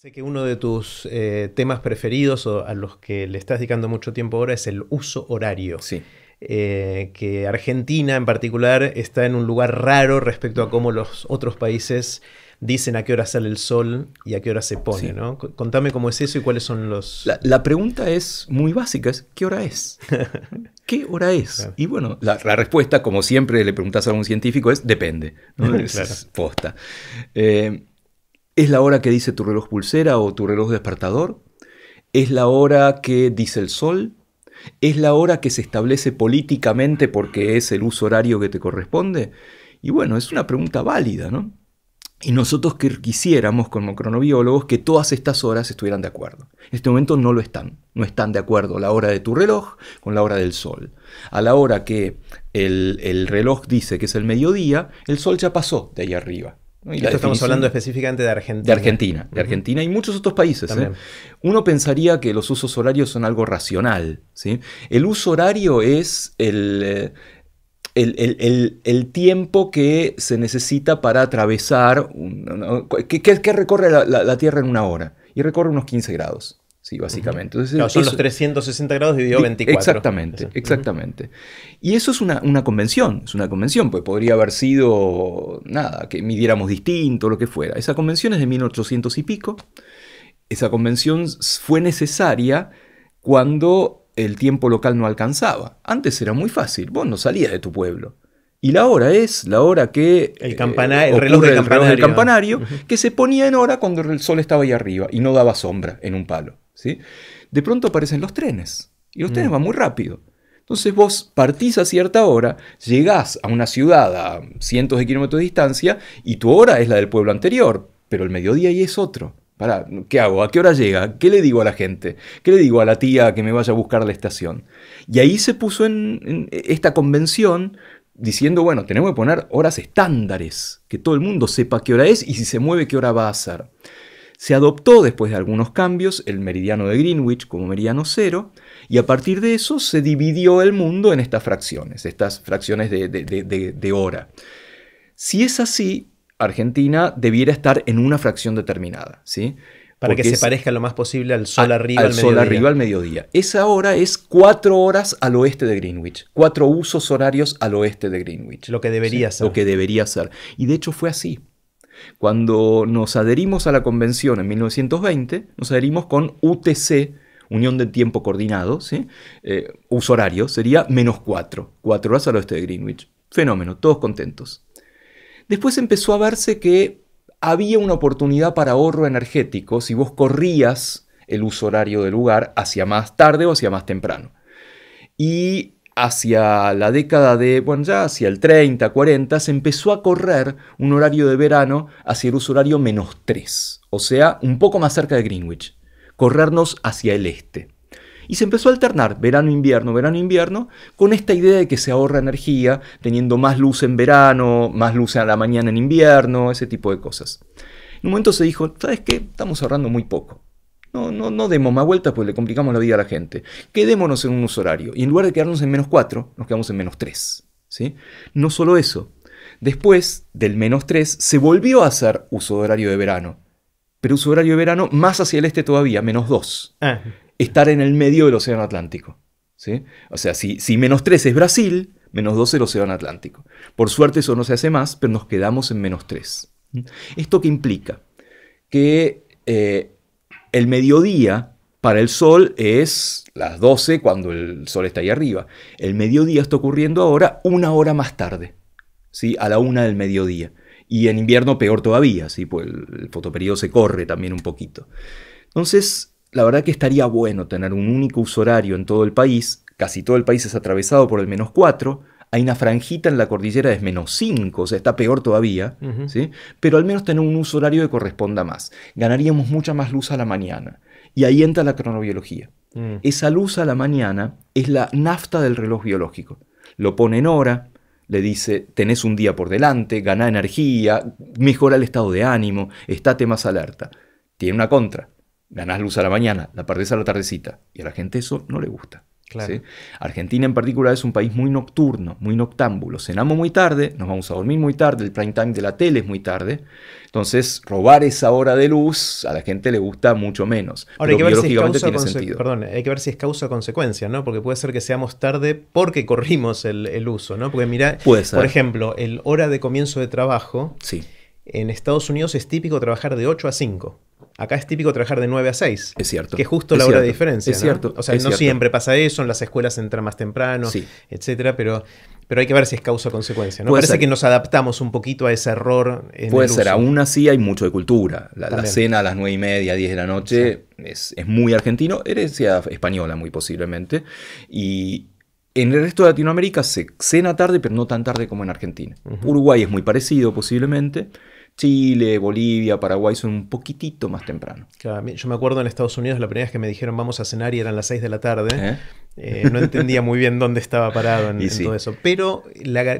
Sé que uno de tus eh, temas preferidos o a los que le estás dedicando mucho tiempo ahora es el uso horario. Sí. Eh, que Argentina en particular está en un lugar raro respecto a cómo los otros países dicen a qué hora sale el sol y a qué hora se pone, ¿no? Contame cómo es eso y cuáles son los... La, pregunta es muy básica, es ¿qué hora es? ¿Qué hora es? Y bueno, la, respuesta, como siempre le preguntas a un científico, es depende. ¿no? Es posta. Eh, ¿Es la hora que dice tu reloj pulsera o tu reloj despertador? ¿Es la hora que dice el sol? ¿Es la hora que se establece políticamente porque es el uso horario que te corresponde? Y bueno, es una pregunta válida, ¿no? Y nosotros que quisiéramos como cronobiólogos que todas estas horas estuvieran de acuerdo. En este momento no lo están. No están de acuerdo la hora de tu reloj con la hora del sol. A la hora que el, el reloj dice que es el mediodía, el sol ya pasó de ahí arriba. Y, estamos hablando específicamente de Argentina. De Argentina, de Argentina y muchos otros países. ¿eh? Uno pensaría que los usos horarios son algo racional. El uso horario es eh, el, tiempo que se necesita para atravesar, que, recorre la Tierra en una hora y recorre unos 15 grados. Sí, básicamente. Entonces, son los 360 grados dividido 24. Exactamente, exactamente. Y eso es una, convención, es una convención, pues podría haber sido, nada, que midiéramos distinto, lo que fuera. Esa convención es de 1800 y pico. Esa convención fue necesaria cuando el tiempo local no alcanzaba. Antes era muy fácil, vos no salías de tu pueblo. Y la hora es la hora que... El, eh, reloj del campanario, que se ponía en hora cuando el sol estaba ahí arriba y no daba sombra en un palo. De pronto aparecen los trenes y los trenes mm. van muy rápido. Entonces vos partís a cierta hora, llegás a una ciudad a cientos de kilómetros de distancia y tu hora es la del pueblo anterior, pero el mediodía ahí es otro. ¿Para ¿qué hago? ¿A qué hora llega? ¿Qué le digo a la gente? ¿Qué le digo a la tía que me vaya a buscar a la estación? Y ahí se puso en, esta convención diciendo, bueno, tenemos que poner horas estándares, que todo el mundo sepa qué hora es y si se mueve qué hora va a ser. Se adoptó después de algunos cambios el meridiano de Greenwich como meridiano cero y a partir de eso se dividió el mundo en estas fracciones, estas fracciones de, hora. Si es así, Argentina debiera estar en una fracción determinada, ¿sí? Para que se parezca lo más posible al sol arriba al, mediodía. Esa hora es cuatro horas al oeste de Greenwich, cuatro usos horarios al oeste de Greenwich. Lo que debería ser. Lo que debería ser. Y de hecho fue así. Cuando nos adherimos a la convención en 1920, nos adherimos con UTC, unión de tiempo coordinado, ¿sí? Eh, uso horario, sería menos 4, 4 horas al oeste de Greenwich. Fenómeno, todos contentos. Después empezó a verse que había una oportunidad para ahorro energético si vos corrías el uso horario del lugar hacia más tarde o hacia más temprano. Y hacia la década de, bueno, ya hacia el 30, 40, se empezó a correr un horario de verano hacia el uso horario menos 3, o sea, un poco más cerca de Greenwich, corrernos hacia el este. Y se empezó a alternar verano-invierno, verano-invierno, con esta idea de que se ahorra energía, teniendo más luz en verano, más luz a la mañana en invierno, ese tipo de cosas. En un momento se dijo, ¿sabes qué? Estamos ahorrando muy poco. No, demos más vueltas porque le complicamos la vida a la gente. Quedémonos en un uso horario. Y en lugar de quedarnos en menos 4, nos quedamos en menos 3. ¿sí? No solo eso. Después del menos 3 se volvió a hacer uso horario de verano. Pero uso horario de verano más hacia el este todavía, menos 2. Ah. Estar en el medio del Océano Atlántico. ¿sí? O sea, si, si menos 3 es Brasil, menos 2 el Océano Atlántico. Por suerte eso no se hace más, pero nos quedamos en menos 3. ¿Mm? ¿Esto qué implica? Que eh, el mediodía para el Sol es las 12 cuando el Sol está ahí arriba. El mediodía está ocurriendo ahora una hora más tarde, ¿sí? a la una del mediodía. Y en invierno peor todavía, ¿sí? pues el fotoperiodo se corre también un poquito. Entonces, la verdad que estaría bueno tener un único uso horario en todo el país. Casi todo el país es atravesado por el menos 4 hay una franjita en la cordillera de menos 5, o sea, está peor todavía, ¿sí? Pero al menos tener un uso horario que corresponda más. Ganaríamos mucha más luz a la mañana. Y ahí entra la cronobiología. Mm. Esa luz a la mañana es la nafta del reloj biológico. Lo pone en hora, le dice, tenés un día por delante, gana energía, mejora el estado de ánimo, estate más alerta. Tiene una contra, ganás luz a la mañana, la perdés a la tardecita. Y a la gente eso no le gusta. Claro. Argentina en particular es un país muy nocturno, muy noctámbulo. Cenamos muy tarde, nos vamos a dormir muy tarde, el prime time de la tele es muy tarde. Entonces, robar esa hora de luz a la gente le gusta mucho menos. Ahora, hay que, ver si es causa sentido. Perdón, hay que ver si es causa o consecuencia, ¿no? Porque puede ser que seamos tarde porque corrimos el, uso, ¿no? Porque mira, por ejemplo, el hora de comienzo de trabajo. Sí. En Estados Unidos es típico trabajar de 8 a 5. Acá es típico trabajar de 9 a 6. Es cierto. Que es justo la hora de diferencia. Es cierto. O sea, no siempre pasa eso, en las escuelas entran entra más temprano, etc. etcétera, pero, pero hay que ver si es causa o consecuencia. Parece que nos adaptamos un poquito a ese error. Puede ser, aún así hay mucho de cultura. La, cena a las 9 y media, 10 de la noche es, muy argentino, herencia española muy posiblemente. Y, en el resto de Latinoamérica se cena tarde, pero no tan tarde como en Argentina. Uruguay es muy parecido posiblemente. Chile, Bolivia, Paraguay son un poquitito más temprano. yo me acuerdo en Estados Unidos la primera vez que me dijeron vamos a cenar y eran las 6 de la tarde. ¿Eh? Eh, no entendía muy bien dónde estaba parado en, todo eso. Pero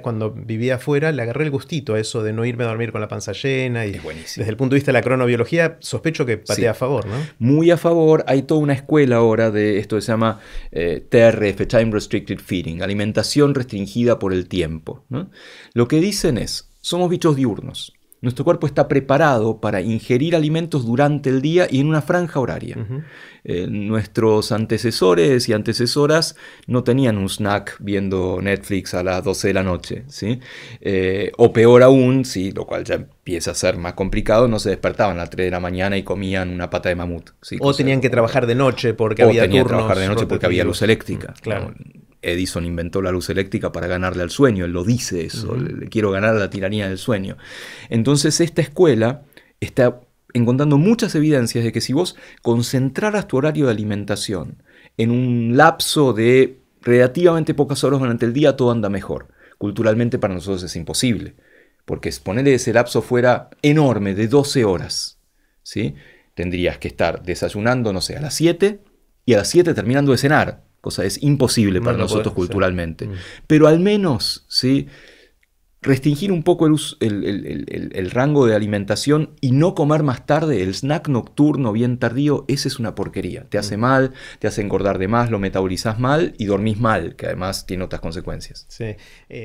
cuando vivía afuera le agarré el gustito a eso de no irme a dormir con la panza llena. Y desde el punto de vista de la cronobiología, sospecho que patea a favor, ¿no? Muy a favor. Hay toda una escuela ahora de esto que se llama eh, TRF, Time Restricted Feeding, alimentación restringida por el tiempo. Lo que dicen es, somos bichos diurnos. Nuestro cuerpo está preparado para ingerir alimentos durante el día y en una franja horaria. Eh, nuestros antecesores y antecesoras no tenían un snack viendo Netflix a las 12 de la noche, ¿sí? Eh, o peor aún, sí, lo cual ya empieza a ser más complicado, no se despertaban a las 3 de la mañana y comían una pata de mamut. O tenían que trabajar de noche porque había porque había luz eléctrica. Mm, Edison inventó la luz eléctrica para ganarle al sueño, él lo dice eso, le, quiero ganar la tiranía del sueño. Entonces esta escuela está encontrando muchas evidencias de que si vos concentraras tu horario de alimentación en un lapso de relativamente pocas horas durante el día, todo anda mejor. Culturalmente para nosotros es imposible, porque ponerle ese lapso fuera enorme, de 12 horas, ¿sí? tendrías que estar desayunando, no sé, a las 7 y a las 7 terminando de cenar cosa es imposible para nosotros culturalmente. Mm. Pero al menos, ¿sí? restringir un poco el, rango de alimentación y no comer más tarde, el snack nocturno bien tardío, esa es una porquería. Te hace mm. mal, te hace engordar de más, lo metabolizas mal y dormís mal, que además tiene otras consecuencias. Eh,